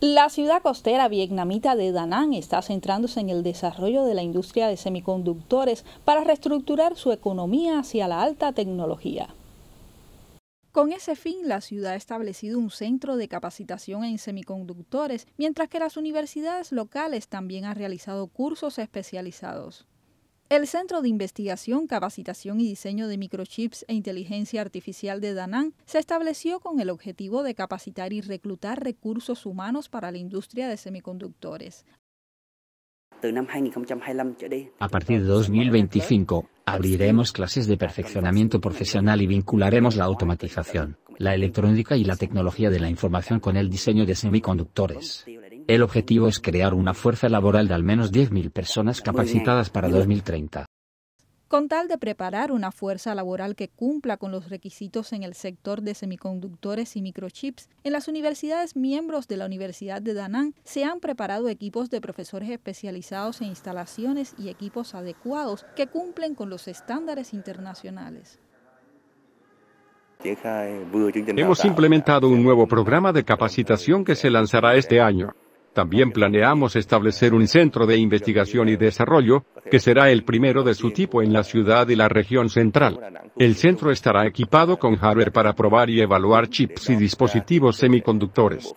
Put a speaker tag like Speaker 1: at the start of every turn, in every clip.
Speaker 1: La ciudad costera vietnamita de Da Nang está centrándose en el desarrollo de la industria de semiconductores para reestructurar su economía hacia la alta tecnología. Con ese fin, la ciudad ha establecido un centro de capacitación en semiconductores, mientras que las universidades locales también han realizado cursos especializados. El Centro de Investigación, Capacitación y Diseño de Microchips e Inteligencia Artificial de Danán se estableció con el objetivo de capacitar y reclutar recursos humanos para la industria de semiconductores.
Speaker 2: A partir de 2025, abriremos clases de perfeccionamiento profesional y vincularemos la automatización, la electrónica y la tecnología de la información con el diseño de semiconductores. El objetivo es crear una fuerza laboral de al menos 10.000 personas capacitadas para 2030.
Speaker 1: Con tal de preparar una fuerza laboral que cumpla con los requisitos en el sector de semiconductores y microchips, en las universidades miembros de la Universidad de Danán se han preparado equipos de profesores especializados en instalaciones y equipos adecuados que cumplen con los estándares internacionales.
Speaker 3: Eh, Hemos implementado un nuevo programa de capacitación que se lanzará este año. También planeamos establecer un centro de investigación y desarrollo, que será el primero de su tipo en la ciudad y la región central. El centro estará equipado con hardware para probar y evaluar chips y dispositivos semiconductores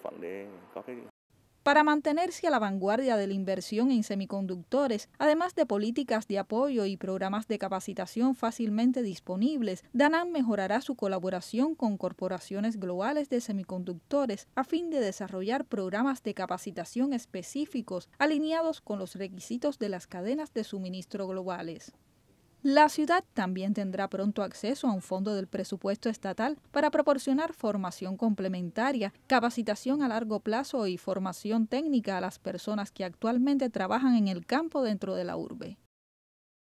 Speaker 1: para mantenerse a la vanguardia de la inversión en semiconductores, además de políticas de apoyo y programas de capacitación fácilmente disponibles, Danam mejorará su colaboración con corporaciones globales de semiconductores a fin de desarrollar programas de capacitación específicos alineados con los requisitos de las cadenas de suministro globales. La ciudad también tendrá pronto acceso a un fondo del presupuesto estatal para proporcionar formación complementaria, capacitación a largo plazo y formación técnica a las personas que actualmente trabajan en el campo dentro de la urbe.